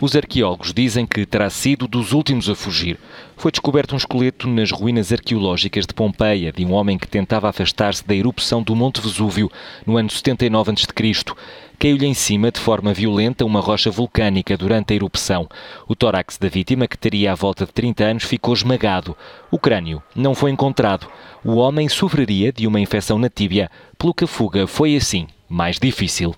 Os arqueólogos dizem que terá sido dos últimos a fugir. Foi descoberto um esqueleto nas ruínas arqueológicas de Pompeia de um homem que tentava afastar-se da erupção do Monte Vesúvio no ano 79 a.C. Caiu-lhe em cima de forma violenta uma rocha vulcânica durante a erupção. O tórax da vítima, que teria à volta de 30 anos, ficou esmagado. O crânio não foi encontrado. O homem sofreria de uma infecção na tíbia, pelo que a fuga foi assim mais difícil.